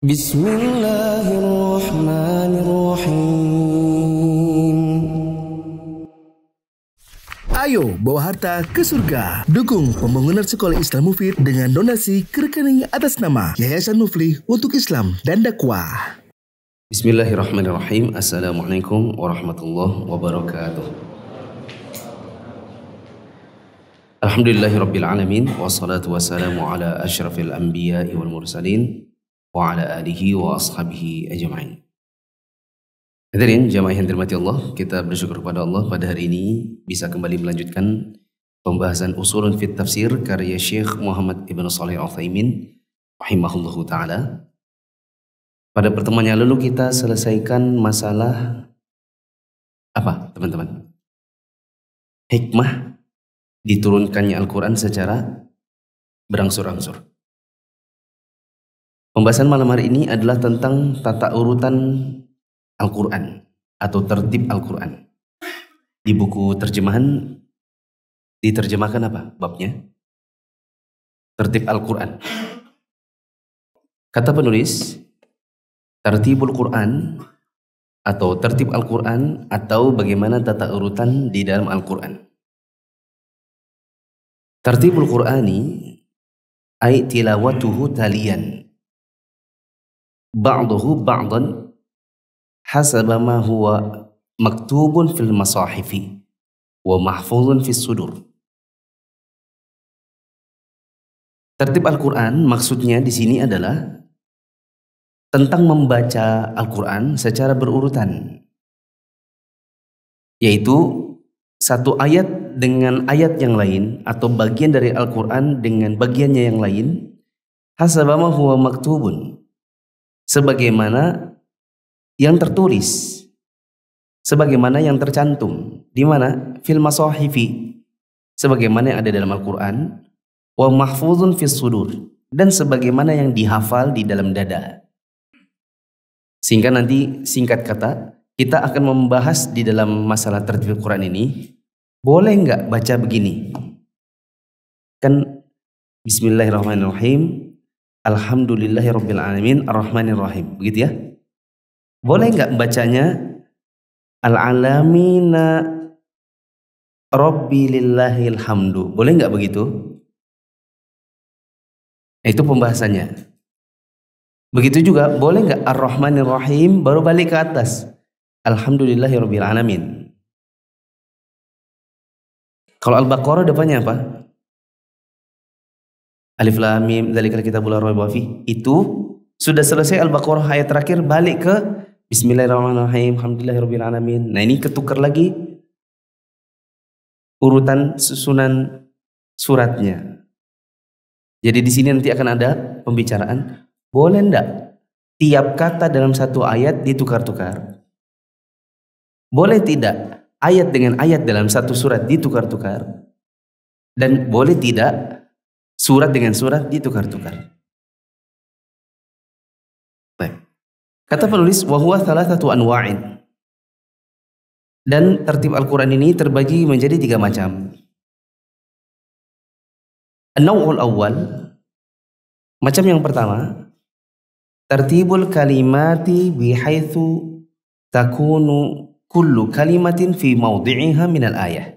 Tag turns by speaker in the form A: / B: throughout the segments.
A: بسم Ayo bawa harta ke surga. Dukung pembangunan sekolah Islam Mufid dengan donasi ke rekening atas nama Yayasan Muflih untuk Islam dan Dakwah. Bismillahirrahmanirrahim. Assalamualaikum warahmatullahi wabarakatuh. Alhamdulillahirabbil alamin wassalatu wassalamu ala asyrafil anbiya'i wal mursalin alihi wa Ashabihi Ajmain. Hadirin jamaah yang dirahmati Allah, kita bersyukur kepada Allah pada hari ini bisa kembali melanjutkan pembahasan usulun fit tafsir karya Syekh Muhammad Ibn Salih Al-Thaimin rahimahullahu taala. Pada pertemuan yang lalu kita selesaikan masalah
B: apa, teman-teman?
A: Hikmah diturunkannya Al-Qur'an secara berangsur-angsur. Pembahasan malam hari ini adalah tentang tata urutan Al-Quran atau tertib Al-Quran. Di buku terjemahan diterjemahkan apa babnya?
B: Tertib Al-Quran. Kata penulis,
A: tertibul Quran atau tertib Al-Quran atau bagaimana tata urutan di dalam Al-Quran. Tertibul Qur'ani ay tilawatuhu talian ba'duhu ba'dan hasaba ma huwa maktubun fil masahifi wa mahfuzun fis sudur.
B: Tertib Al-Quran maksudnya di sini adalah
A: tentang membaca Al-Quran secara berurutan. Yaitu satu ayat dengan ayat yang lain atau bagian dari Al-Quran dengan bagiannya yang lain hasabama huwa maktubun sebagaimana yang tertulis sebagaimana yang tercantum di mana fil masahifi sebagaimana yang ada dalam Al-Qur'an wa mahfuzun fis sudur dan sebagaimana yang dihafal di dalam dada. Sehingga nanti singkat kata kita akan membahas di dalam masalah tertib Quran ini boleh nggak baca begini? Kan Bismillahirrahmanirrahim Alhamdulillahirrabbilalamin Ar-Rahmanirrahim. Begitu ya. Boleh nggak membacanya Al-alamina Rabbilillahilhamdu Boleh nggak begitu? itu pembahasannya. Begitu juga boleh nggak ar rahmanirrahim baru balik ke atas. Alhamdulillahirrabbilalamin Kalau Al-Baqarah depannya apa? Alif Lam Mim dzalikal kitabul raiba fi itu sudah selesai Al-Baqarah ayat terakhir balik ke Bismillahirrahmanirrahim Alhamdulillahirabbil alamin. Nah, ini ketukar lagi urutan susunan suratnya. Jadi di sini nanti akan ada pembicaraan boleh ndak tiap kata dalam satu ayat ditukar-tukar? Boleh tidak ayat dengan ayat dalam satu surat ditukar-tukar? Dan boleh tidak Surat dengan surat ditukar-tukar.
B: Baik. Kata penulis, wahuwa salah satu anwa'in. Dan tertib Al-Quran ini terbagi menjadi tiga macam.
A: an awal, macam yang pertama, tertibul kalimati bihaitsu takunu kullu kalimatin fi mawdi'iha minal ayah.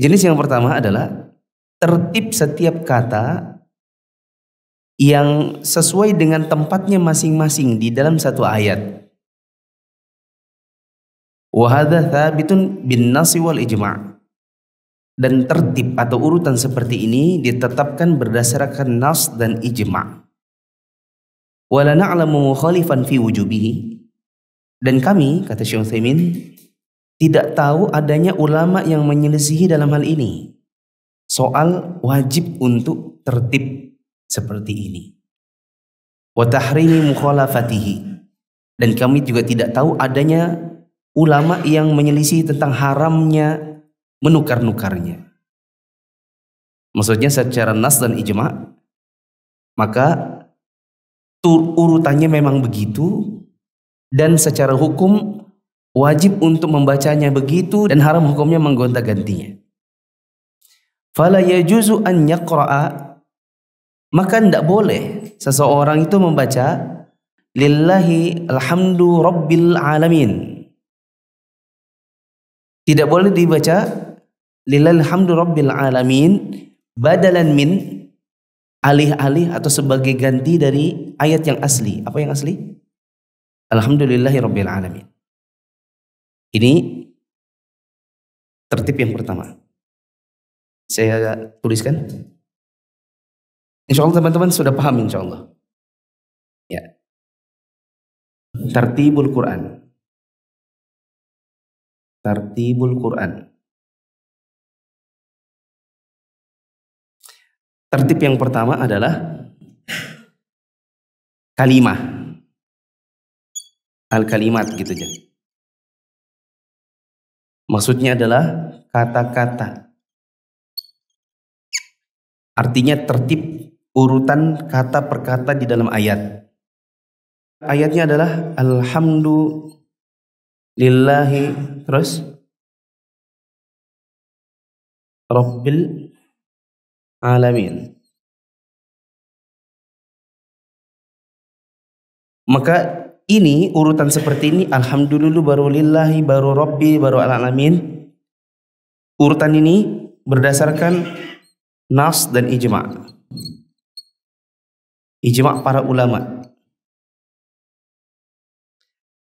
A: Jenis yang pertama adalah tertib setiap kata yang sesuai dengan tempatnya masing-masing di dalam satu ayat. Wahada thabitun bin nasi wal ijma' dan tertib atau urutan seperti ini ditetapkan berdasarkan nas dan ijma'. Wala na'lamu mukhalifan fi wujubihi dan kami kata Syekh Utsaimin tidak tahu adanya ulama yang menyelisihi dalam hal ini soal wajib untuk tertib seperti ini. watahrimi mukhalafatihi. Dan kami juga tidak tahu adanya ulama yang menyelisih tentang haramnya menukar-nukarnya. Maksudnya secara nas dan ijma maka tur urutannya memang begitu dan secara hukum wajib untuk membacanya begitu dan haram hukumnya menggonta-gantinya fala yajuzu an yaqra'a maka tidak boleh seseorang itu membaca lillahi alhamdu rabbil alamin tidak boleh dibaca lillahi alhamdu rabbil alamin badalan min alih-alih atau sebagai ganti dari ayat yang asli apa yang asli alhamdulillahi rabbil alamin
B: ini tertib yang pertama saya tuliskan. Insya Allah teman-teman sudah paham insya Allah. Ya. Tartibul Quran. Tartibul Quran. Tertib yang pertama adalah kalimat Al-kalimat gitu aja. Ya. Maksudnya adalah kata-kata
A: Artinya tertib urutan kata per kata di dalam ayat. Ayatnya adalah alhamdulillahi
B: terus rabbil alamin.
A: Maka ini urutan seperti ini alhamdulillah baru lillahi baru rabbi baru alamin. Urutan ini berdasarkan nas dan ijma. Ijma para ulama.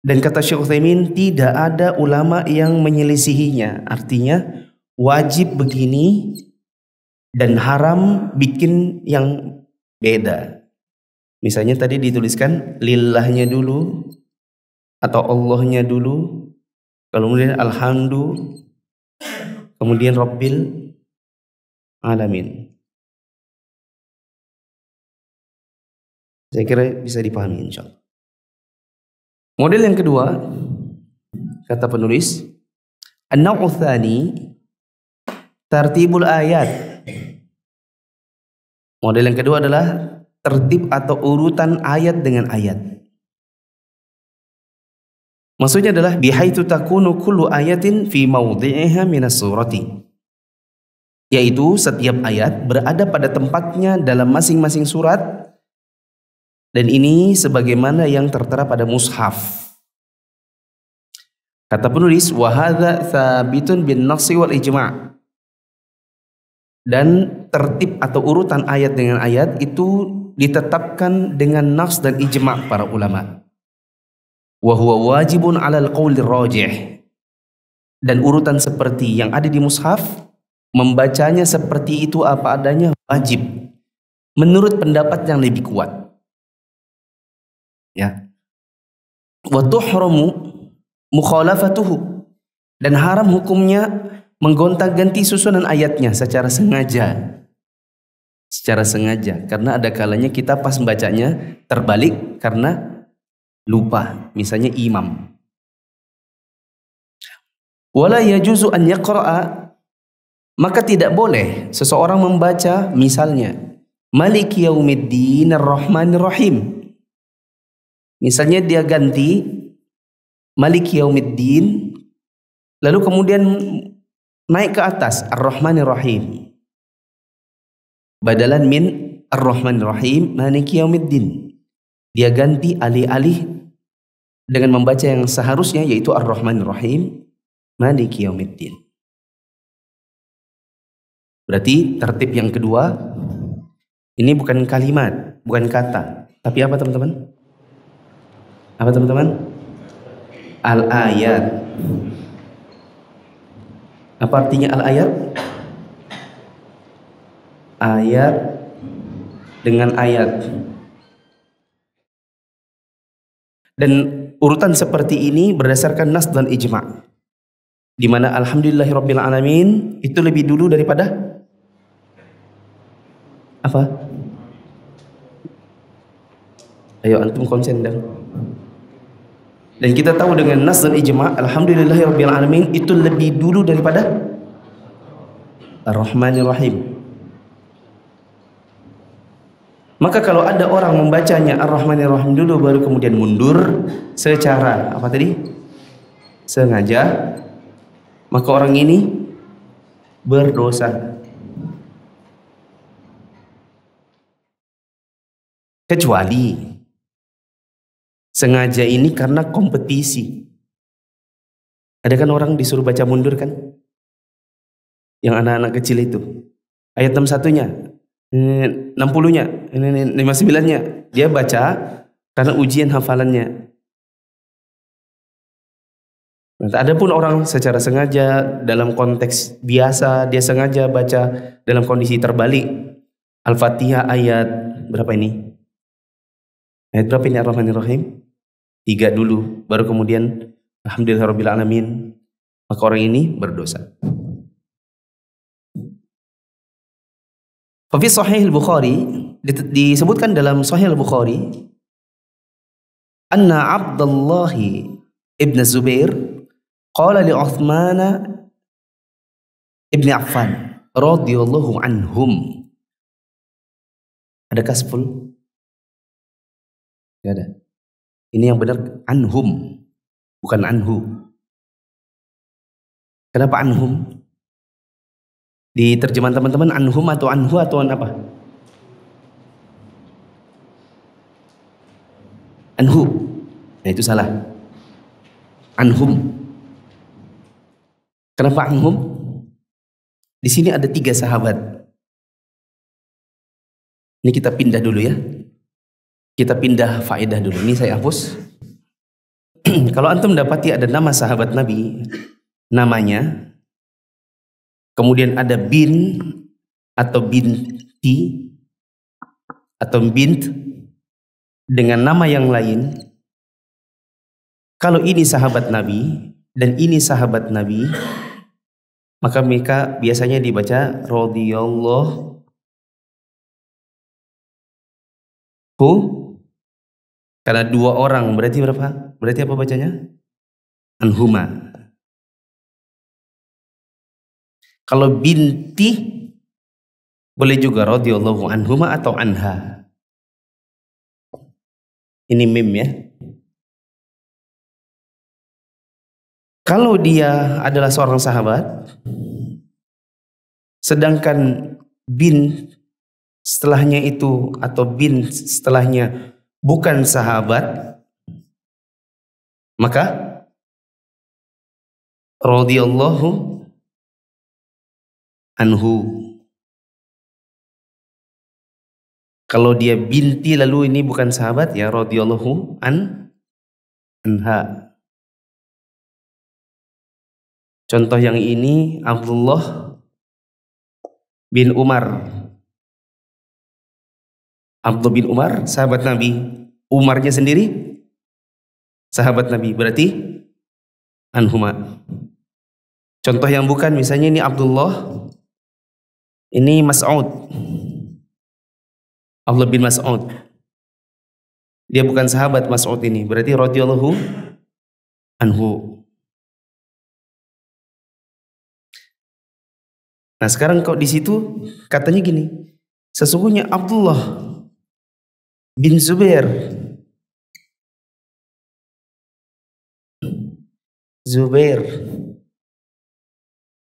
A: Dan kata Syekh Uthaymin, tidak ada ulama yang menyelisihinya. Artinya wajib begini dan haram bikin yang beda. Misalnya tadi dituliskan lillahnya dulu atau Allahnya dulu, kemudian alhamdu, kemudian rabbil
B: alamin. Saya kira
A: bisa dipahami insya Allah. Model yang kedua, kata penulis, An-naw'u tartibul ayat. Model yang kedua adalah tertib atau urutan ayat dengan ayat. Maksudnya adalah bihaitu takunu kullu ayatin fi mawdi'iha minas surati yaitu setiap ayat berada pada tempatnya dalam masing-masing surat dan ini sebagaimana yang tertera pada mushaf. Kata penulis wahada thabitun bin nasi wal ijma' dan tertib atau urutan ayat dengan ayat itu ditetapkan dengan nafs dan ijma' para ulama. Wa wajibun 'alal qawli rajih. Dan urutan seperti yang ada di mushaf membacanya seperti itu apa adanya wajib menurut pendapat yang lebih kuat ya wa tuhramu mukhalafatuhu dan haram hukumnya menggonta-ganti susunan ayatnya secara sengaja secara sengaja karena ada kalanya kita pas membacanya terbalik karena lupa misalnya imam wala yajuzu an yaqra'a maka tidak boleh seseorang membaca misalnya Maliki yaumiddin ar-Rahman rahim Misalnya dia ganti Maliki yaumiddin lalu kemudian naik ke atas ar-Rahman rahim Badalan min ar-Rahman rahim Maliki yaumiddin. Dia ganti alih-alih dengan membaca yang seharusnya yaitu ar-Rahman rahim Maliki yaumiddin. Berarti tertib yang kedua ini bukan kalimat, bukan kata, tapi apa teman-teman? Apa teman-teman? Al ayat. Apa artinya al ayat? Ayat dengan ayat. Dan urutan seperti ini berdasarkan nas dan ijma. Di mana alamin itu lebih dulu daripada apa? Ayo antum konsen dong. dan kita tahu dengan nas dan ijma, alhamdulillahirabbil alamin itu lebih dulu daripada Ar-Rahmanir Rahim. Maka kalau ada orang membacanya Ar-Rahmanir Rahim dulu baru kemudian mundur secara apa tadi? sengaja maka orang ini berdosa Kecuali
B: sengaja ini karena kompetisi.
A: Ada kan orang disuruh baca mundur kan? Yang anak-anak kecil itu. Ayat 61-nya, 60-nya, 59-nya. Dia baca karena ujian hafalannya. Nah, ada pun orang secara sengaja dalam konteks biasa dia sengaja baca dalam kondisi terbalik Al-Fatihah ayat berapa ini? Ayat berapa ini ar rahmanir Tiga dulu, baru kemudian Alhamdulillahirrahmanirrahim. Maka orang ini berdosa. Fi Sahih Al-Bukhari disebutkan dalam Sahih Al-Bukhari anna Abdullah ibn Zubair
B: qala li Uthman ibn Affan radhiyallahu anhum. Ada sepuluh? Gak ada. Ini yang benar anhum, bukan anhu.
A: Kenapa anhum? Di terjemahan teman-teman anhum atau anhu atau an apa? Anhu. Nah itu salah. Anhum. Kenapa anhum? Di sini ada tiga sahabat. Ini kita pindah dulu ya. Kita pindah faedah dulu. Ini saya hapus. Kalau antum dapati ada nama sahabat Nabi, namanya, kemudian ada bin atau binti atau bint dengan nama yang lain, kalau ini sahabat Nabi dan ini sahabat Nabi, maka mereka biasanya dibaca radhiyallahu
B: karena dua orang berarti berapa? Berarti apa bacanya? Anhuma. Kalau binti boleh juga radhiyallahu anhuma atau anha. Ini mim ya.
A: Kalau dia adalah seorang sahabat, sedangkan bin setelahnya itu atau bin setelahnya bukan sahabat, maka
B: radhiyallahu anhu. Kalau dia binti lalu ini bukan sahabat ya radhiyallahu an anha. Contoh yang ini Abdullah bin Umar Abdul bin Umar, sahabat Nabi.
A: Umarnya sendiri sahabat Nabi. Berarti anhuma. Contoh yang bukan misalnya ini Abdullah ini
B: Mas'ud. Abdullah bin Mas'ud. Dia bukan sahabat Mas'ud ini. Berarti radiyallahu anhu. Nah sekarang kok di situ katanya gini, sesungguhnya Abdullah bin Zubair Zubair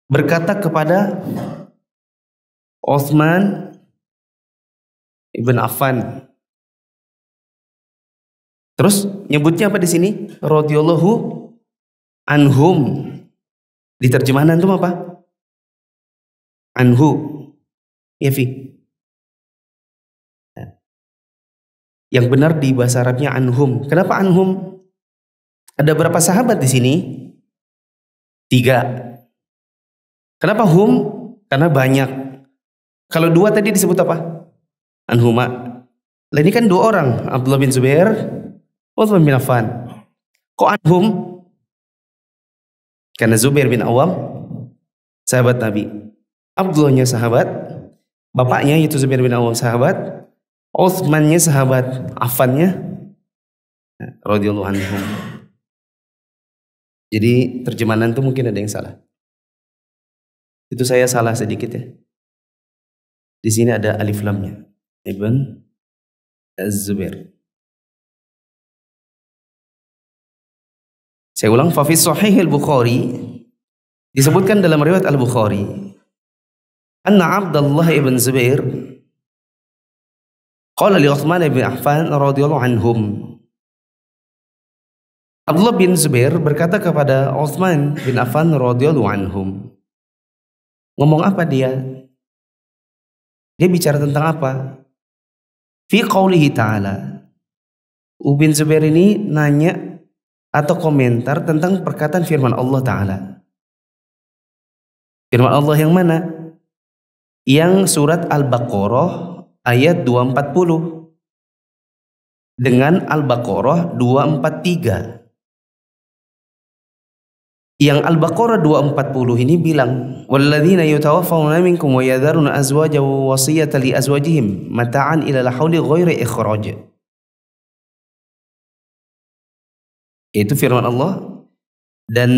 B: berkata kepada Osman ibn Affan. Terus nyebutnya apa di sini? Radhiyallahu anhum. Di terjemahan itu apa? Anhu. Ya, Fi. Yang benar di bahasa
A: Arabnya anhum. Kenapa anhum? Ada berapa sahabat di sini? Tiga. Kenapa hum? Karena banyak. Kalau dua tadi disebut apa? Anhuma. Lah ini kan dua orang. Abdullah bin Zubair, Uthman bin Affan. Kok anhum? Karena Zubair bin Awam, sahabat Nabi. Abdullahnya sahabat, bapaknya yaitu Zubair bin Awam sahabat, Uthmannya sahabat Afannya
B: radhiyallahu Jadi terjemahan itu mungkin ada yang salah. Itu saya salah sedikit ya. Di sini ada alif lamnya. Ibn Az-Zubair. Saya ulang, fa sahih al-Bukhari
A: disebutkan dalam riwayat al-Bukhari anna Abdullah ibn Zubair Qala li Utsman bin Affan radhiyallahu anhum. Abdullah bin Zubair berkata kepada Utsman
B: bin Affan radhiyallahu anhum. Ngomong apa dia?
A: Dia bicara tentang apa? Fi qawlihi ta'ala. Ubin Zubair ini nanya atau komentar tentang perkataan firman Allah taala. Firman Allah yang mana? Yang surat Al-Baqarah ayat 240 dengan Al-Baqarah 243. Yang Al-Baqarah 240 ini bilang, "Walladzina yatawaffawna minkum wa yadharuna azwaja wa wasiyata li azwajihim mata'an ila al-hauli ghairi ikhraj." Itu firman Allah dan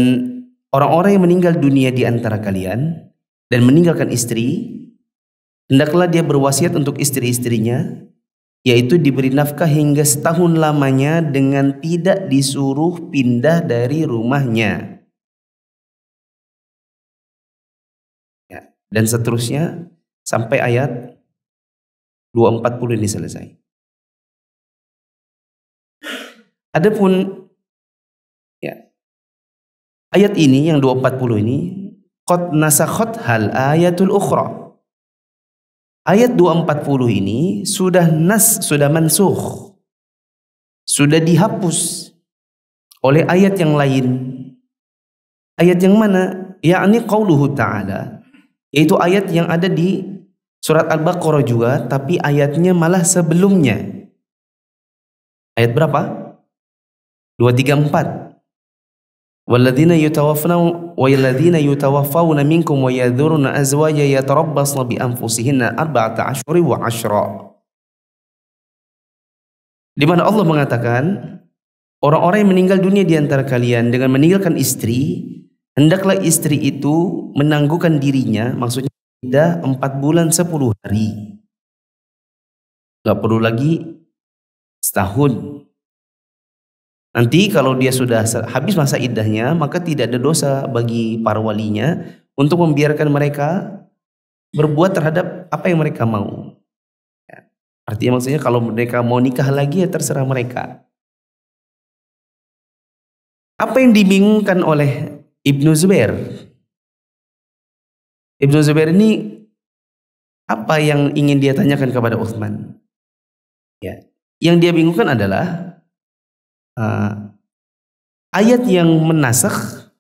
A: orang-orang yang meninggal dunia di antara kalian dan meninggalkan istri Hendaklah dia berwasiat untuk istri-istrinya, yaitu diberi nafkah hingga setahun lamanya dengan tidak disuruh pindah dari rumahnya. Ya, dan seterusnya sampai
B: ayat 240 ini selesai.
A: Adapun ya ayat ini yang 240 ini qad nasakhat hal ayatul ukhra Ayat 240 ini sudah nas, sudah mansuh. Sudah dihapus oleh ayat yang lain. Ayat yang mana? Yakni qauluhu ta'ala. Yaitu ayat yang ada di surat Al-Baqarah juga, tapi ayatnya malah sebelumnya. Ayat berapa? 234. والذين يتوفون والذين يتوفون منكم ويذرون أزواجا يتربصن بأنفسهن أربعة عشر وعشرة di mana Allah mengatakan orang-orang yang meninggal dunia di antara kalian dengan meninggalkan istri hendaklah istri itu menangguhkan dirinya maksudnya tidak empat bulan sepuluh hari nggak perlu lagi setahun Nanti kalau dia sudah habis masa iddahnya, maka tidak ada dosa bagi para walinya untuk membiarkan mereka berbuat terhadap apa yang mereka mau. Ya. Artinya maksudnya kalau mereka mau nikah lagi ya terserah mereka. Apa yang dibingungkan
B: oleh Ibnu Zubair? Ibnu Zubair ini
A: apa yang ingin dia tanyakan kepada Uthman? Ya. Yang dia bingungkan adalah uh, ayat yang menasakh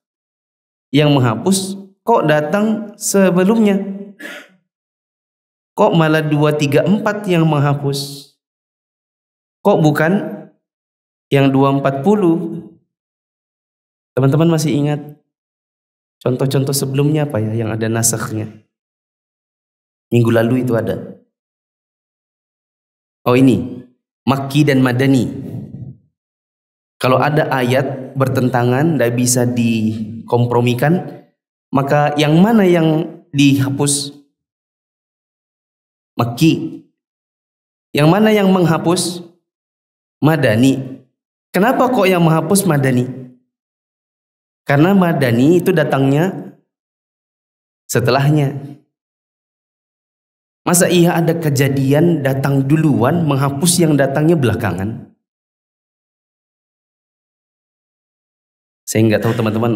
A: yang menghapus kok datang sebelumnya kok malah 234 yang menghapus kok bukan yang 240 teman-teman masih ingat
B: contoh-contoh sebelumnya apa ya yang ada nasakhnya minggu lalu
A: itu ada oh ini Makki dan Madani kalau ada ayat bertentangan dan bisa dikompromikan, maka yang mana yang dihapus?
B: Maki. Yang mana yang menghapus? Madani. Kenapa kok yang menghapus Madani? Karena Madani
A: itu datangnya setelahnya. Masa iya ada kejadian datang duluan menghapus yang datangnya belakangan?
B: Saya nggak tahu teman-teman.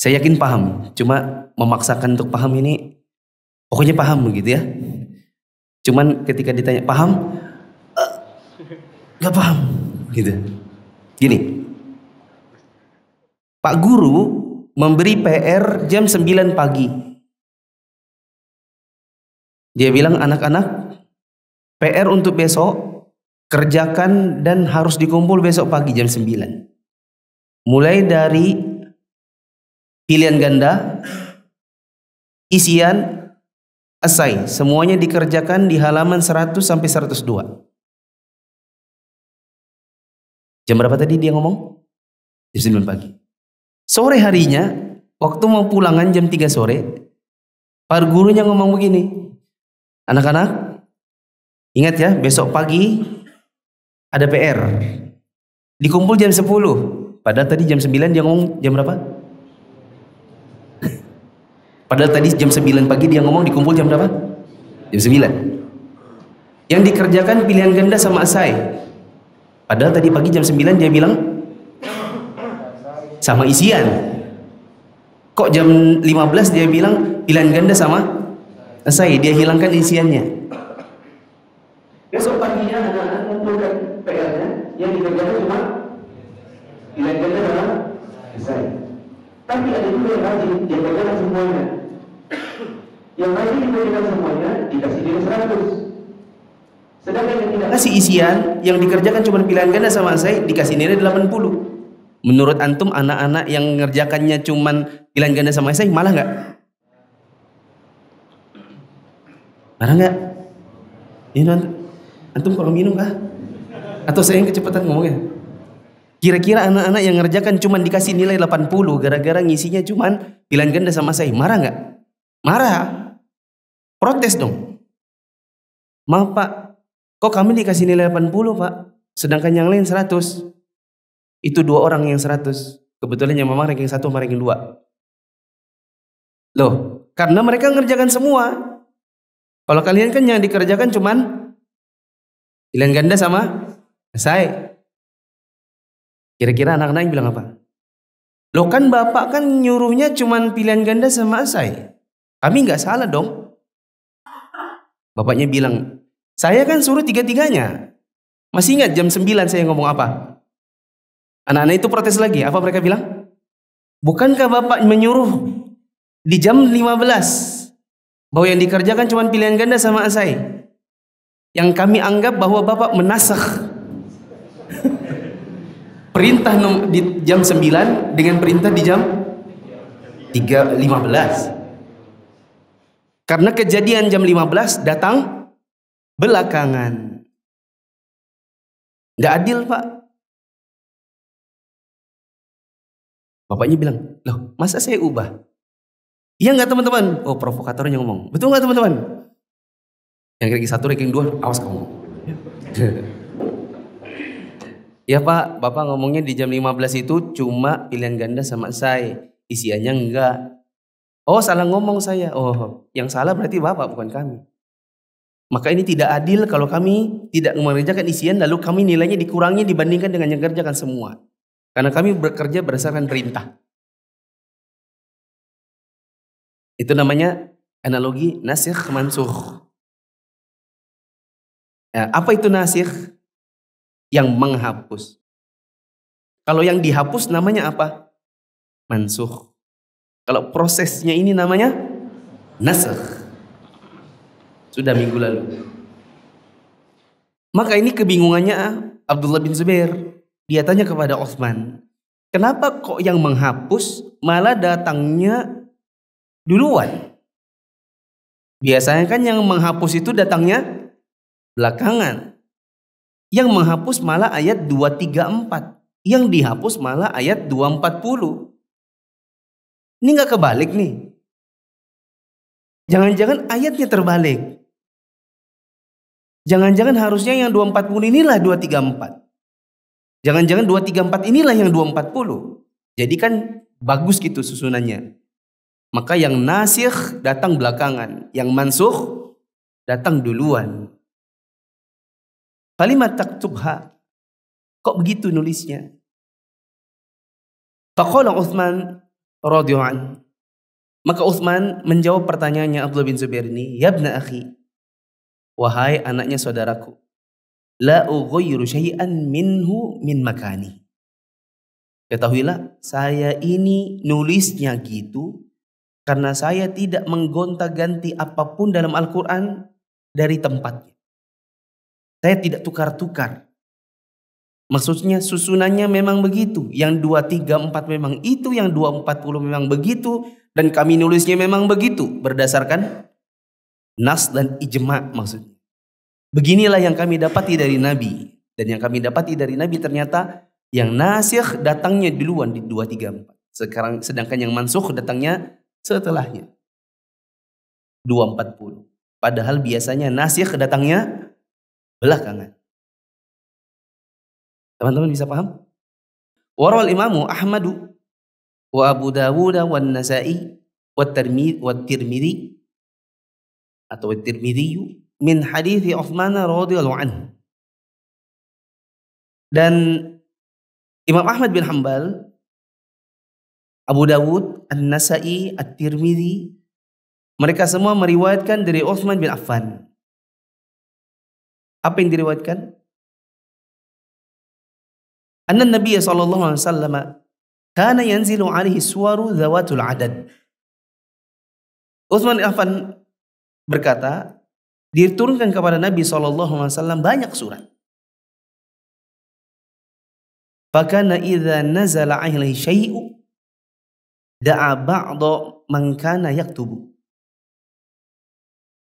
A: Saya yakin paham, cuma memaksakan untuk paham ini pokoknya paham begitu ya. Cuman ketika ditanya paham, eh, nggak uh, paham gitu. Gini, Pak Guru memberi PR jam 9 pagi. Dia bilang anak-anak, PR untuk besok kerjakan dan harus dikumpul besok pagi jam 9 mulai dari pilihan ganda, isian, asai, semuanya dikerjakan di halaman 100 sampai 102. Jam berapa tadi dia ngomong? Jam 9 pagi. Sore harinya, waktu mau pulangan jam 3 sore, para gurunya ngomong begini, anak-anak, ingat ya, besok pagi ada PR. Dikumpul jam 10, Padahal tadi jam 9 dia ngomong jam berapa? Padahal tadi jam 9 pagi dia ngomong dikumpul jam berapa? Jam 9. Yang dikerjakan pilihan ganda sama asai. Padahal tadi pagi jam 9 dia bilang sama isian. Kok jam 15 dia bilang pilihan ganda sama asai, dia hilangkan isiannya.
C: Besok paginya anak-anak mengumpulkan yang dikerjakan cuma ganda dalam selesai. Tapi ada juga yang rajin, yang bagaimana semuanya. Yang rajin dikerjakan semuanya
A: dikasih dia seratus. Sedangkan yang kasih isian, yang dikerjakan cuma pilihan ganda sama saya dikasih nilai 80. Menurut antum anak-anak yang ngerjakannya cuma pilihan ganda sama saya malah nggak? Malah nggak? Ini iya, antum kurang minum kah? Atau saya yang kecepatan ngomongnya? Kira-kira anak-anak yang ngerjakan cuma dikasih nilai 80 gara-gara ngisinya cuma pilihan ganda sama saya. Marah nggak? Marah. Protes dong. Maaf pak, kok kami dikasih nilai 80 pak? Sedangkan yang lain 100. Itu dua orang yang 100. Kebetulan yang memang ranking 1 sama ranking 2. Loh, karena mereka ngerjakan semua.
B: Kalau kalian kan yang dikerjakan cuma pilihan ganda sama saya.
A: Kira-kira anak-anak bilang apa? Loh kan bapak kan nyuruhnya cuman pilihan ganda sama saya Kami nggak salah dong. Bapaknya bilang, saya kan suruh tiga-tiganya. Masih ingat jam sembilan saya ngomong apa? Anak-anak itu protes lagi. Apa mereka bilang? Bukankah bapak menyuruh di jam lima belas bahwa yang dikerjakan cuma pilihan ganda sama saya Yang kami anggap bahwa bapak menasah perintah di jam 9 dengan perintah di jam 3.15 karena kejadian jam 15 datang belakangan Gak adil
B: pak bapaknya bilang loh
A: masa saya ubah iya nggak teman-teman oh provokatornya ngomong betul nggak teman-teman yang ranking satu ranking dua awas kamu Ya Pak, Bapak ngomongnya di jam 15 itu cuma pilihan ganda sama saya. Isiannya enggak. Oh salah ngomong saya. Oh yang salah berarti Bapak bukan kami. Maka ini tidak adil kalau kami tidak mengerjakan isian lalu kami nilainya dikurangi dibandingkan dengan yang kerjakan semua. Karena kami bekerja berdasarkan perintah. Itu namanya analogi nasikh mansuh.
B: Ya, apa itu nasikh? yang
A: menghapus. Kalau yang dihapus namanya apa? Mansuh. Kalau prosesnya ini namanya nasakh. Sudah minggu lalu. Maka ini kebingungannya ah, Abdullah bin Zubair. Dia tanya kepada Osman, kenapa kok yang menghapus malah datangnya duluan? Biasanya kan yang menghapus itu datangnya belakangan. Yang menghapus malah ayat 234. Yang dihapus malah ayat 240. Ini nggak kebalik nih. Jangan-jangan ayatnya terbalik. Jangan-jangan harusnya yang 240 inilah 234. Jangan-jangan 234 inilah yang 240. Jadi kan bagus gitu susunannya. Maka yang nasikh datang belakangan, yang mansuh datang duluan. Kalimat taktubha. Kok begitu nulisnya? Faqala Uthman radhiyallahu Maka Uthman menjawab pertanyaannya Abdullah bin Zubair ini, "Ya bna akhi, wahai anaknya saudaraku, la ughayyiru syai'an minhu min makani." Ketahuilah, saya ini nulisnya gitu karena saya tidak menggonta-ganti apapun dalam Al-Quran dari tempatnya. Saya tidak tukar-tukar. Maksudnya susunannya memang begitu. Yang 234 memang itu, yang 240 memang begitu. Dan kami nulisnya memang begitu. Berdasarkan nas dan ijma maksudnya. Beginilah yang kami dapati dari Nabi. Dan yang kami dapati dari Nabi ternyata yang nasikh datangnya duluan di 234. Sekarang sedangkan yang mansuh datangnya setelahnya. 240. Padahal
B: biasanya nasikh datangnya belakangan.
A: Teman-teman bisa paham? Warwal imamu Ahmadu wa Abu Dawud wa Nasai wa Tirmidhi wa atau Tirmidhi min hadithi Uthman radhiyallahu anhu. Dan Imam Ahmad bin Hambal, Abu Dawud, An-Nasai, at tirmidhi mereka semua meriwayatkan dari Uthman bin Affan apa yang diriwayatkan? Anna Nabi sallallahu alaihi wasallam kana yanzilu alaihi suwaru zawatul adad. Utsman Affan berkata,
B: diturunkan kepada Nabi sallallahu alaihi wasallam banyak surat. Fakana idza nazala alaihi syai'u da'a
A: ba'da man kana yaktubu.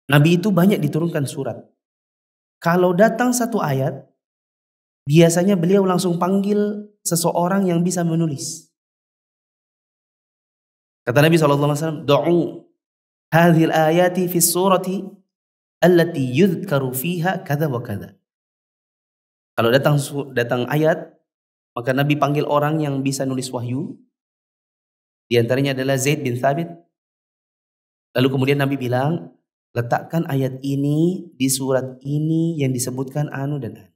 A: Nabi itu banyak diturunkan surat. Kalau datang satu ayat, biasanya beliau langsung panggil seseorang yang bisa menulis. Kata Nabi SAW, Do'u hadhil ayati fi surati allati yudhkaru fiha kada wa kada. Kalau datang datang ayat, maka Nabi panggil orang yang bisa nulis wahyu. Di antaranya adalah Zaid bin Thabit. Lalu kemudian Nabi bilang, Letakkan ayat ini di surat ini yang disebutkan anu dan anu.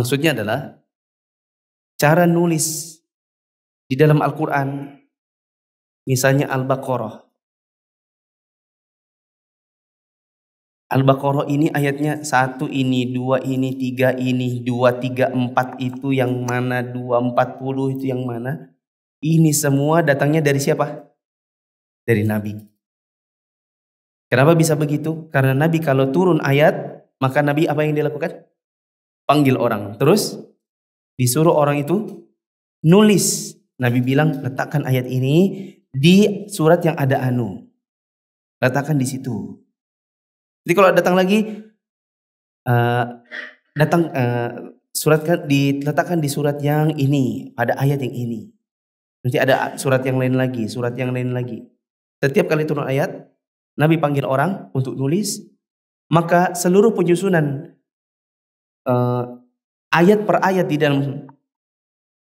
B: Maksudnya adalah cara nulis di dalam Al-Quran, misalnya Al-Baqarah.
A: Al-Baqarah ini ayatnya satu ini, dua ini, tiga ini, dua, tiga, empat itu yang mana, dua, empat puluh itu yang mana. Ini semua datangnya dari siapa? Dari Nabi. Kenapa bisa begitu? Karena Nabi kalau turun ayat, maka Nabi apa yang dilakukan? Panggil orang. Terus disuruh orang itu nulis. Nabi bilang letakkan ayat ini di surat yang ada anu. Letakkan di situ. Jadi kalau datang lagi uh, datang uh, surat kan diletakkan di surat yang ini, ada ayat yang ini. Nanti ada surat yang lain lagi, surat yang lain lagi. Setiap kali turun ayat, Nabi panggil orang untuk nulis, maka seluruh penyusunan uh, ayat per ayat di dalam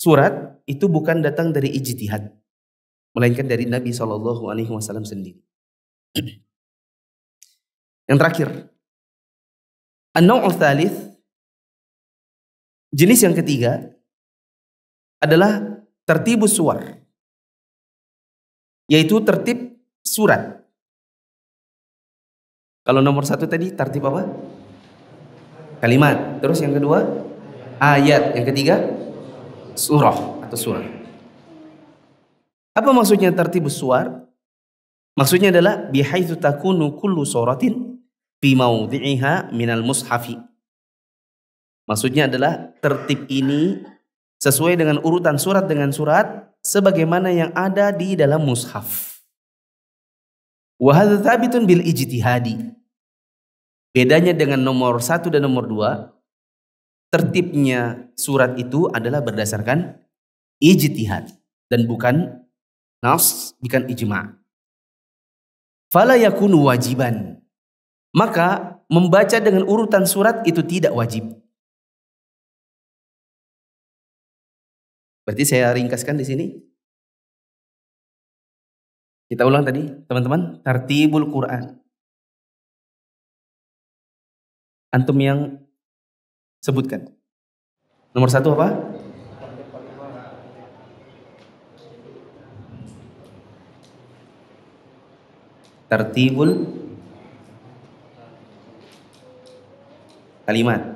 A: surat itu bukan datang dari ijtihad, melainkan dari Nabi Shallallahu Alaihi Wasallam sendiri. Yang terakhir, an-naw'ul
B: jenis yang ketiga adalah tertibus
A: suar, yaitu tertib surat kalau nomor satu tadi tertib apa? Kalimat. Terus yang kedua ayat. Yang ketiga surah atau surah. Apa maksudnya tertib suar? Maksudnya adalah bihaitsu takunu kullu suratin fi mawdhi'iha minal mushafi. Maksudnya adalah tertib ini sesuai dengan urutan surat dengan surat sebagaimana yang ada di dalam mushaf. Wahada thabitun bil ijtihadi. Bedanya dengan nomor satu dan nomor dua, tertibnya surat itu adalah berdasarkan ijtihad dan bukan nas, bukan ijma. Fala yakunu wajiban. Maka membaca dengan urutan surat itu tidak wajib.
B: Berarti saya ringkaskan di sini, kita ulang tadi, teman-teman, tartibul Quran. Antum yang
A: sebutkan. Nomor satu apa? Tartibul kalimat.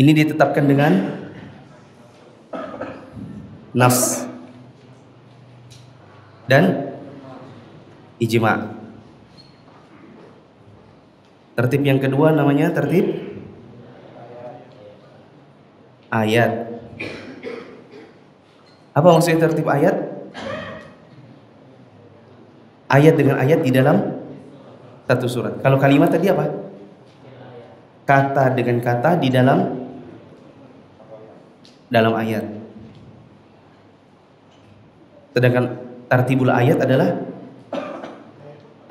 A: Ini ditetapkan dengan nafs dan ijma. Tertib yang kedua namanya tertib ayat. Apa maksudnya tertib ayat? Ayat dengan ayat di dalam satu surat. Kalau kalimat tadi apa? Kata dengan kata di dalam dalam ayat. Sedangkan tartibul ayat adalah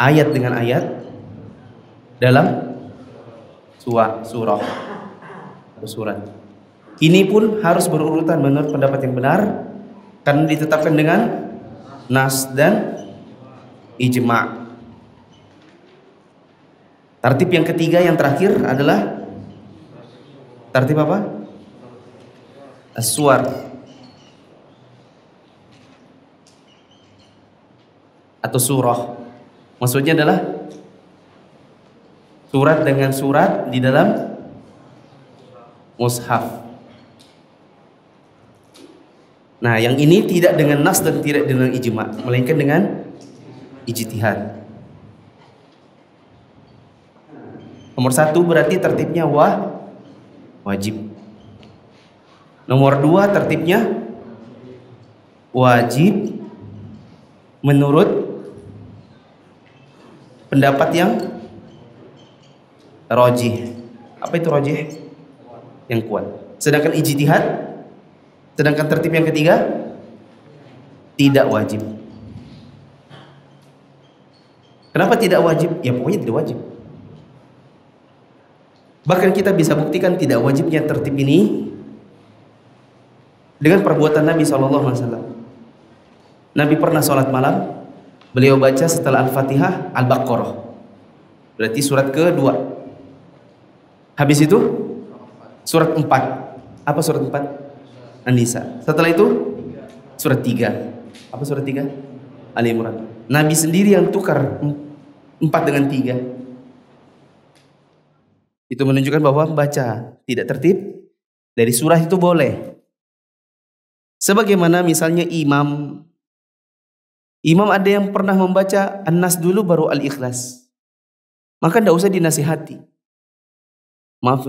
A: ayat dengan ayat dalam surah surah atau surat. Ini pun harus berurutan menurut pendapat yang benar karena ditetapkan dengan nas dan ijma. Tartib yang ketiga yang terakhir adalah tartib apa? Aswar. atau surah. Maksudnya adalah surat dengan surat di dalam mushaf. Nah, yang ini tidak dengan nas dan tidak dengan ijma, melainkan dengan ijtihad. Nomor satu berarti tertibnya wah wajib. Nomor dua tertibnya wajib menurut pendapat yang rojih. Apa itu rojih? Yang kuat. Sedangkan ijtihad, sedangkan tertib yang ketiga tidak wajib. Kenapa tidak wajib? Ya pokoknya tidak wajib. Bahkan kita bisa buktikan tidak wajibnya tertib ini dengan perbuatan Nabi saw. Nabi pernah sholat malam Beliau baca setelah Al-Fatihah Al-Baqarah. Berarti surat kedua. Habis itu surat 4. Apa surat 4? An-Nisa. Setelah itu surat 3. Apa surat 3? Ali Imran. Nabi sendiri yang tukar empat dengan tiga Itu menunjukkan bahwa membaca tidak tertib dari surah itu boleh. Sebagaimana misalnya imam Imam ada yang pernah membaca An-Nas dulu baru Al-Ikhlas. Maka tidak usah dinasihati. Maaf,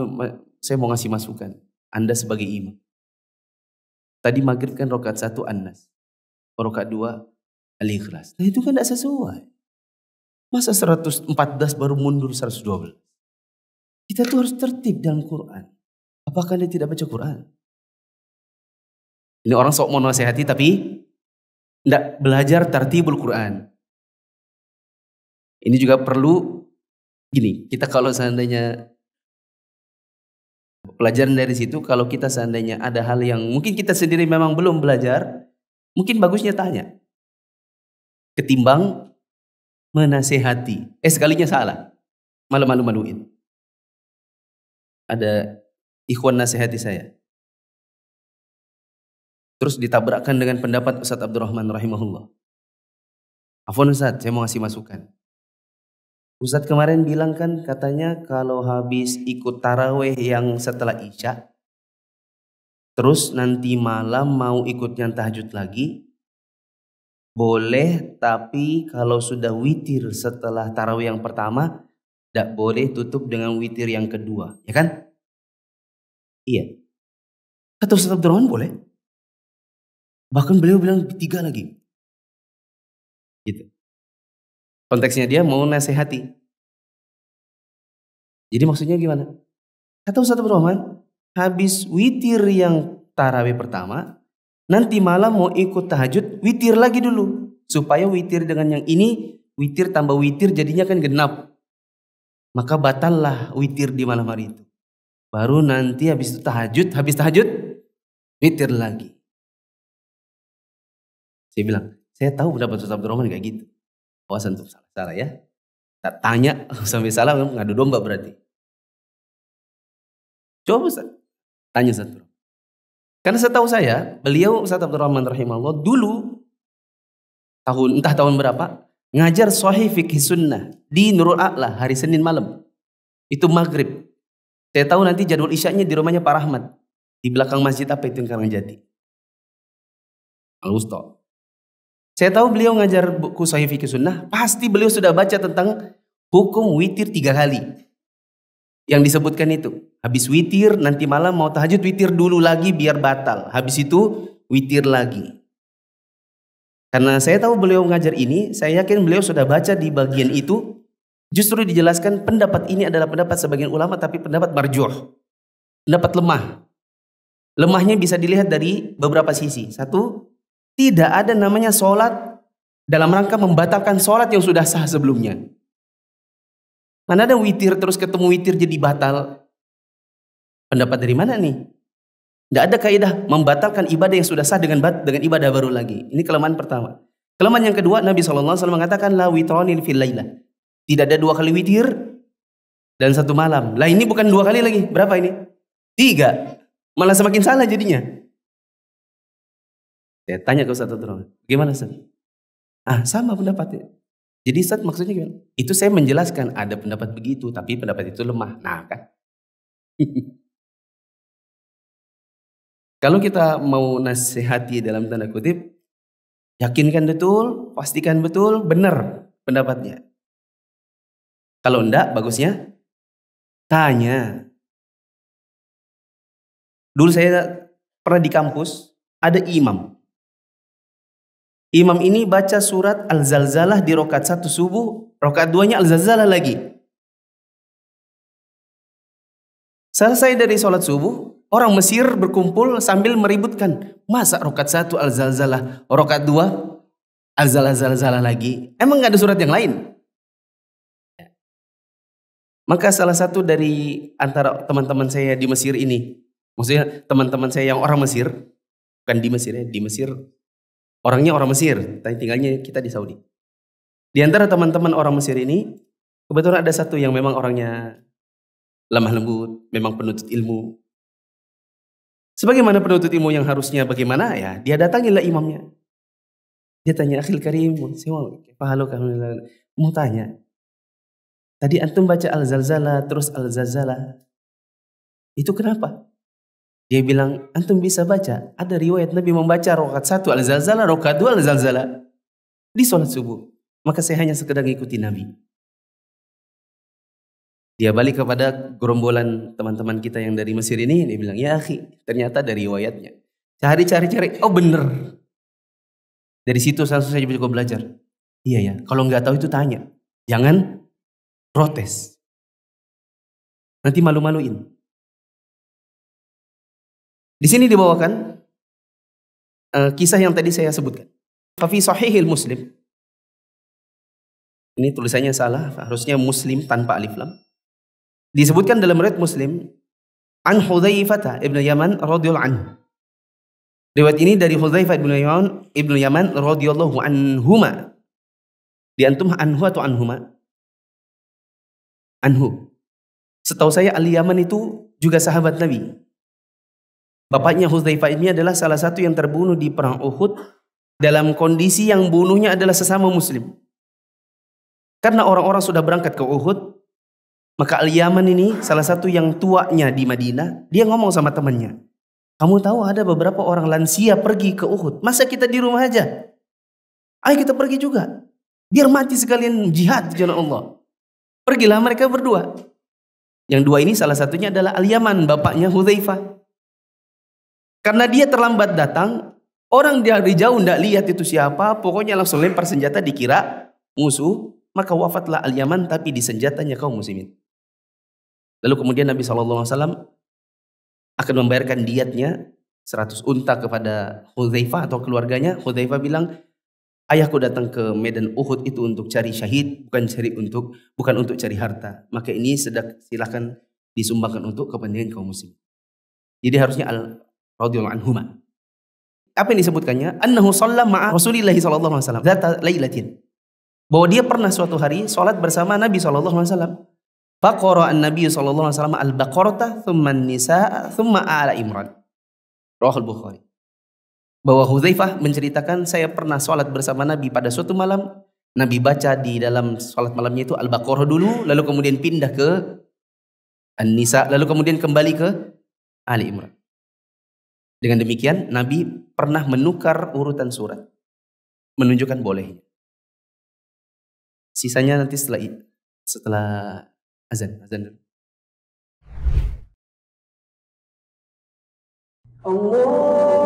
A: saya mau ngasih masukan. Anda sebagai imam. Tadi maghrib kan rokat satu An-Nas. Rokat dua Al-Ikhlas. Nah itu kan tidak sesuai. Masa 114 baru mundur 112? Kita tuh harus tertib dalam Quran. Apakah dia tidak baca Quran? Ini orang sok mau nasihati tapi tidak belajar tartibul Quran. Ini juga perlu gini, kita kalau seandainya pelajaran dari situ, kalau kita seandainya ada hal yang mungkin kita sendiri memang belum belajar, mungkin bagusnya tanya. Ketimbang menasehati. Eh sekalinya salah. malu malu-maluin.
B: Ada ikhwan nasehati saya.
A: Terus ditabrakkan dengan pendapat Ustaz Abdurrahman rahimahullah. Afwan Ustaz, saya mau ngasih masukan. Ustadz kemarin bilang kan katanya kalau habis ikut taraweh yang setelah isya, terus nanti malam mau ikut yang tahajud lagi, boleh tapi kalau sudah witir setelah taraweh yang pertama, tidak boleh tutup dengan witir yang kedua, ya kan? Iya. Kata Ustadz Abdurrahman boleh.
B: Bahkan beliau bilang tiga lagi. Gitu. Konteksnya dia mau nasehati. Jadi
A: maksudnya gimana? Kata Ustaz Rahman habis witir yang tarawih pertama, nanti malam mau ikut tahajud, witir lagi dulu. Supaya witir dengan yang ini, witir tambah witir jadinya kan genap. Maka batallah witir di malam hari itu. Baru nanti habis itu tahajud, habis tahajud, witir lagi. Saya bilang, saya tahu pendapat Ustaz Abdurrahman kayak gitu. Awas tuh salah-salah ya. Tak tanya sampai salah ngadu domba berarti.
B: Coba Ustaz. Tanya Ustaz Abdurrahman. Karena saya tahu
A: saya, beliau Ustaz Abdurrahman rahimahullah dulu tahun entah tahun berapa ngajar sahih fikih sunnah di Nurul A'la hari Senin malam. Itu maghrib. Saya tahu nanti jadwal isyaknya di rumahnya Pak Rahmat. Di belakang masjid apa itu yang Karangjati. Al-Ustaz. Saya tahu beliau ngajar buku Sahih Fikih Sunnah, pasti beliau sudah baca tentang hukum witir tiga kali. Yang disebutkan itu. Habis witir, nanti malam mau tahajud witir dulu lagi biar batal. Habis itu witir lagi. Karena saya tahu beliau ngajar ini, saya yakin beliau sudah baca di bagian itu. Justru dijelaskan pendapat ini adalah pendapat sebagian ulama tapi pendapat marjuh. Pendapat lemah. Lemahnya bisa dilihat dari beberapa sisi. Satu, tidak ada namanya sholat dalam rangka membatalkan sholat yang sudah sah sebelumnya. Mana ada witir terus ketemu witir jadi batal? Pendapat dari mana nih? Tidak ada kaidah membatalkan ibadah yang sudah sah dengan dengan ibadah baru lagi. Ini kelemahan pertama. Kelemahan yang kedua Nabi SAW mengatakan la witronil fil Tidak ada dua kali witir dan satu malam. Lah ini bukan dua kali lagi. Berapa ini? Tiga. Malah semakin salah jadinya. Saya tanya ke Ustaz teman gimana Ustaz? Ah, sama pendapatnya. Jadi Ustaz maksudnya gimana? Itu saya menjelaskan ada pendapat begitu, tapi pendapat itu lemah. Nah, kan? Kalau kita mau nasihati dalam tanda kutip, yakinkan betul, pastikan betul, benar pendapatnya. Kalau enggak, bagusnya
B: tanya. Dulu saya pernah di kampus,
A: ada imam Imam ini baca surat Al-Zalzalah di rokat satu subuh, rokat duanya Al-Zalzalah lagi. Selesai dari sholat subuh, orang Mesir berkumpul sambil meributkan. Masa rokat satu Al-Zalzalah, rokat dua Al-Zalzalah lagi. Emang gak ada surat yang lain? Maka salah satu dari antara teman-teman saya di Mesir ini, maksudnya teman-teman saya yang orang Mesir, bukan di Mesir ya, di Mesir Orangnya orang Mesir, tapi tinggalnya kita di Saudi. Di antara teman-teman orang Mesir ini, kebetulan ada satu yang memang orangnya lemah lembut, memang penuntut ilmu. Sebagaimana penuntut ilmu yang harusnya bagaimana ya, dia datangilah imamnya. Dia tanya, Akhil Karim, mau tanya. Tadi antum baca Al-Zalzalah, terus Al-Zalzalah. Itu kenapa? Dia bilang, antum bisa baca. Ada riwayat Nabi membaca rokat satu al zalzala rokat dua al zalzala Di sholat subuh. Maka saya hanya sekedar ikuti Nabi. Dia balik kepada gerombolan teman-teman kita yang dari Mesir ini. Dia bilang, ya akhi, ternyata dari riwayatnya. Cari, cari, cari. Oh bener. Dari situ langsung saya juga belajar. Iya ya, kalau nggak tahu itu tanya. Jangan protes.
B: Nanti malu-maluin. Di sini dibawakan uh, kisah yang tadi saya sebutkan. Fafi sahihil muslim.
A: Ini tulisannya salah, harusnya muslim tanpa alif lam. Disebutkan dalam Red muslim. An Hudhaifata ibn Yaman radhiyallahu anhu. Riwayat ini dari Hudhaifah ibn Yaman ibn Yaman radhiyallahu anhuma. Di antum anhu atau anhuma? Anhu. Setahu saya Aliyaman Yaman itu juga sahabat Nabi. Bapaknya Hudzaifah ini adalah salah satu yang terbunuh di perang Uhud dalam kondisi yang bunuhnya adalah sesama muslim. Karena orang-orang sudah berangkat ke Uhud, maka Al-Yaman ini salah satu yang tuanya di Madinah, dia ngomong sama temannya. Kamu tahu ada beberapa orang lansia pergi ke Uhud. Masa kita di rumah aja? Ayo kita pergi juga. Biar mati sekalian jihad di jalan Allah. Pergilah mereka berdua. Yang dua ini salah satunya adalah Al-Yaman, bapaknya Hudzaifah. Karena dia terlambat datang, orang dari jauh tidak lihat itu siapa, pokoknya langsung lempar senjata dikira musuh, maka wafatlah Al-Yaman tapi disenjatanya kaum muslimin. Lalu kemudian Nabi SAW akan membayarkan diatnya 100 unta kepada Hudzaifah atau keluarganya. Hudzaifah bilang, ayahku datang ke medan Uhud itu untuk cari syahid, bukan cari untuk bukan untuk cari harta. Maka ini sedak silakan disumbangkan untuk kepentingan kaum muslim. Jadi harusnya radhiyallahu anhuma. Apa yang disebutkannya? Annahu shalla ma'a Rasulillah sallallahu alaihi wasallam dzata lailatin. Bahwa dia pernah suatu hari salat bersama Nabi sallallahu alaihi wasallam. Faqara an-nabi sallallahu alaihi wasallam al baqarah thumma an nisa thumma ala Imran. Rahul Bukhari. Bahwa Hudzaifah menceritakan saya pernah salat bersama Nabi pada suatu malam Nabi baca di dalam salat malamnya itu Al-Baqarah dulu lalu kemudian pindah ke An-Nisa lalu kemudian kembali ke Ali Imran. Dengan demikian, Nabi pernah menukar urutan surat, menunjukkan boleh. Sisanya nanti setelah setelah azan, azan. Allah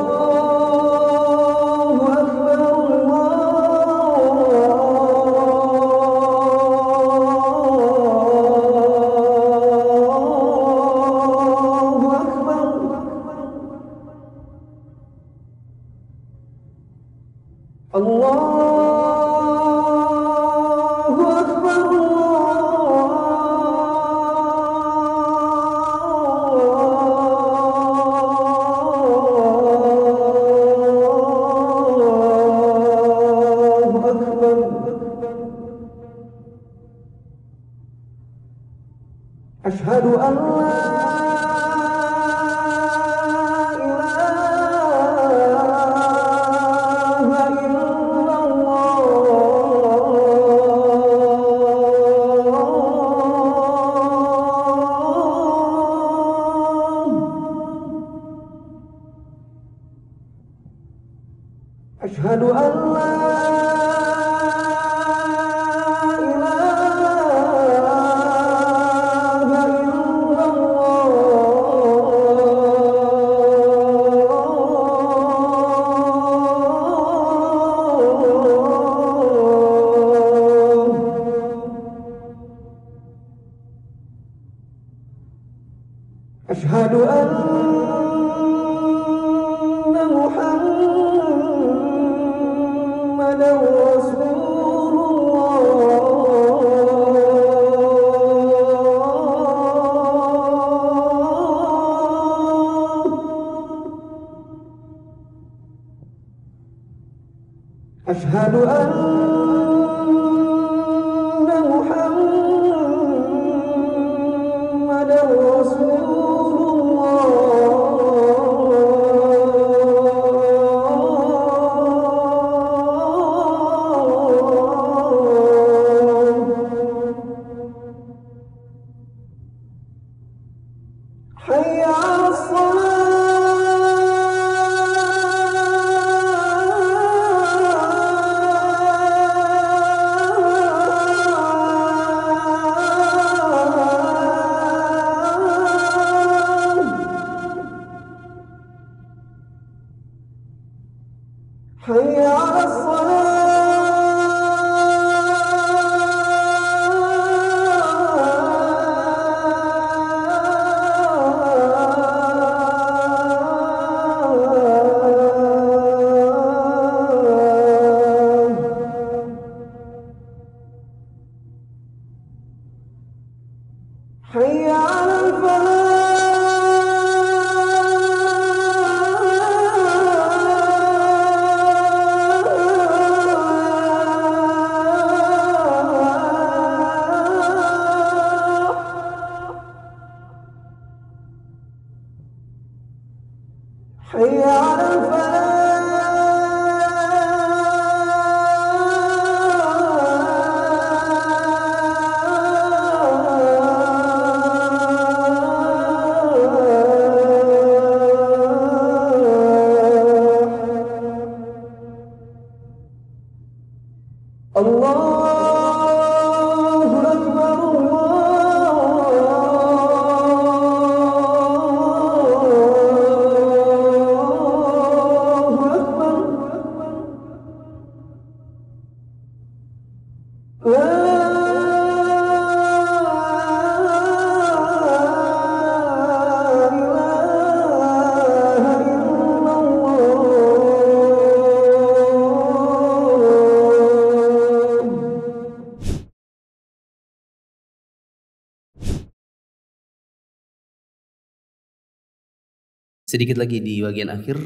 B: sedikit lagi di bagian akhir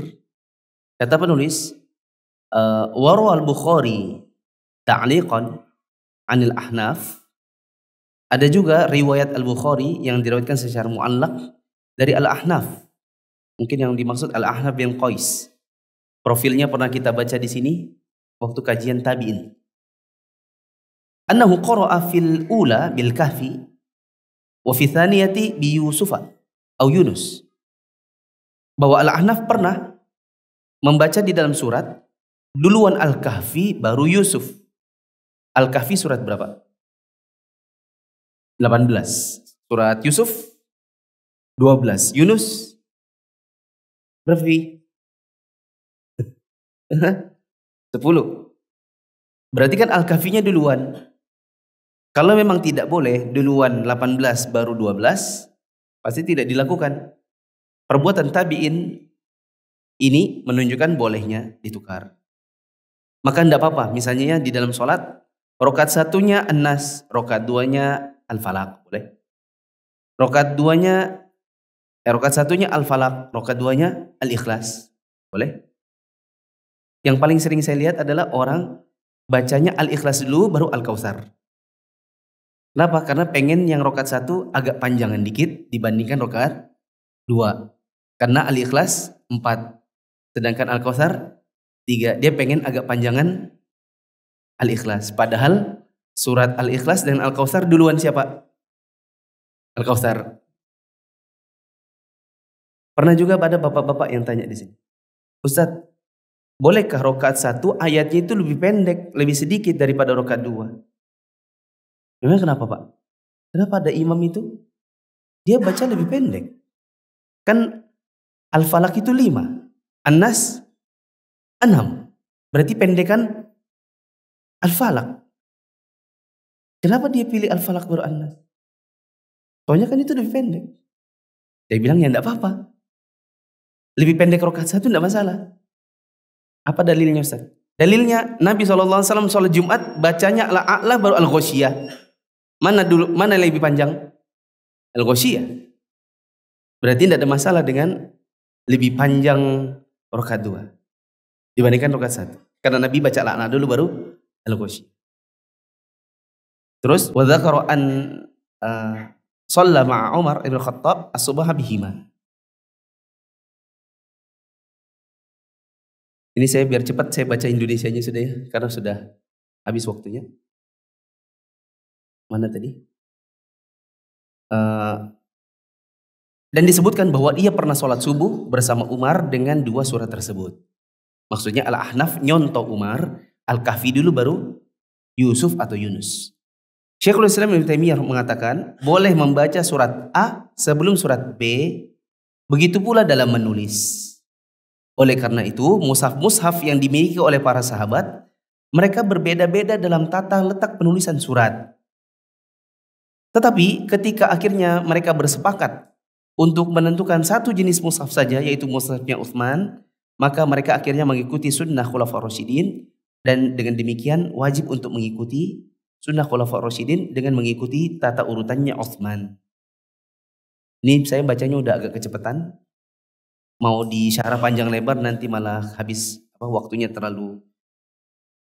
A: kata penulis eh, warwa al-Bukhari ta'liqan anil ahnaf ada juga riwayat al-Bukhari yang diriwayatkan secara muallak dari al-ahnaf mungkin yang dimaksud al-ahnaf bin Qais profilnya pernah kita baca di sini waktu kajian tabi'in annahu qara'a fil ula bil kahfi wa fi thaniyati bi yusufa au yunus bahwa Al-Ahnaf pernah membaca di dalam surat duluan Al-Kahfi baru Yusuf. Al-Kahfi surat berapa? 18. Surat Yusuf
B: 12. Yunus berapa?
A: 10. Berarti kan Al-Kahfinya duluan. Kalau memang tidak boleh duluan 18 baru 12, pasti tidak dilakukan. Perbuatan tabi'in ini menunjukkan bolehnya ditukar. Maka tidak apa-apa, misalnya ya di dalam sholat, rokat satunya anas, rokat duanya al-falak, boleh? Rokat duanya, eh, rokat satunya al-falak, rokat duanya al-ikhlas, boleh? Yang paling sering saya lihat adalah orang bacanya al-ikhlas dulu baru al kausar. Kenapa? Karena pengen yang rokat satu agak panjangan dikit dibandingkan rokat dua. Karena al-ikhlas 4. Sedangkan al kawthar 3. Dia pengen agak panjangan al-ikhlas. Padahal surat al-ikhlas dan al kawthar duluan siapa? al kawthar Pernah juga pada bapak-bapak yang tanya di sini. Ustadz, bolehkah rokaat satu ayatnya itu lebih pendek, lebih sedikit daripada rokaat dua? Memang kenapa pak? Kenapa ada imam itu? Dia baca
B: lebih pendek. Kan Al-Falak itu lima. an enam. Berarti pendekan Al-Falak. Kenapa dia pilih Al-Falak baru an Soalnya kan itu lebih pendek.
A: Dia bilang ya enggak apa-apa. Lebih pendek rokat satu enggak masalah. Apa dalilnya Ustaz? Dalilnya Nabi SAW sholat Jumat bacanya ala a'la baru al -Ghoshiyah. Mana dulu mana lebih panjang? al -Ghoshiyah. Berarti tidak ada masalah dengan lebih panjang rokat dua dibandingkan rokat satu. Karena Nabi baca laknat dulu baru al -Qushi. Terus wadzakara an uh, shalla ma'a Umar ibn
B: Khattab as subaha bihima. Ini saya biar cepat saya baca Indonesia nya sudah ya karena sudah habis waktunya. Mana tadi? Eh,
A: dan disebutkan bahwa ia pernah sholat subuh bersama Umar dengan dua surat tersebut. Maksudnya Al-Ahnaf nyonto Umar, Al-Kahfi dulu baru Yusuf atau Yunus. Syekhul Islam Ibn Taimiyah mengatakan, boleh membaca surat A sebelum surat B, begitu pula dalam menulis. Oleh karena itu, mushaf-mushaf yang dimiliki oleh para sahabat, mereka berbeda-beda dalam tata letak penulisan surat. Tetapi ketika akhirnya mereka bersepakat untuk menentukan satu jenis mushaf saja yaitu mushafnya Utsman, maka mereka akhirnya mengikuti sunnah khulafah Rasidin dan dengan demikian wajib untuk mengikuti sunnah khulafah Rasidin dengan mengikuti tata urutannya Utsman. Ini saya bacanya udah agak kecepatan. Mau di syarah panjang lebar nanti malah habis apa waktunya terlalu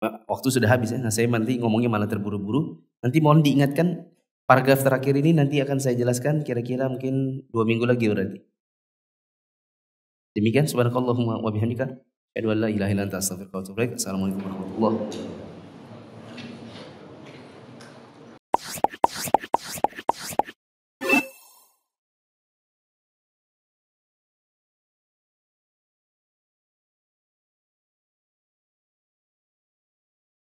A: eh, waktu sudah habis ya. Nah, saya nanti ngomongnya malah terburu-buru. Nanti mohon diingatkan Paragraf terakhir ini nanti akan saya jelaskan kira-kira mungkin dua minggu lagi berarti. Demikian subhanakallahumma wa bihamdika asyhadu an la ilaha illa anta astaghfiruka wa atubu ilaik. Assalamualaikum warahmatullahi wabarakatuh.